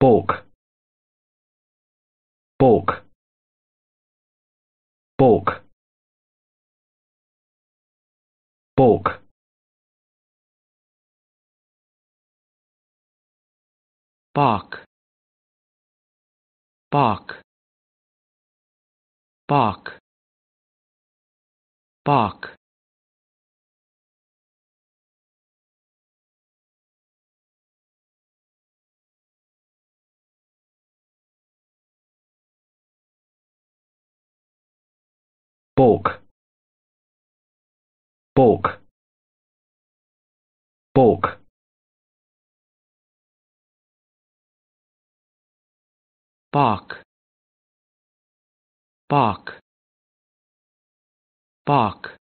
bulk bulk bulk bulk bark bark bark bark bulk bulk bulk bark bark bark